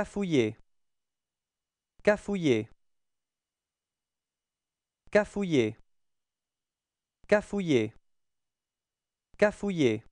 Cafouiller. Cafouiller. Cafouiller. Cafouiller. Cafouiller.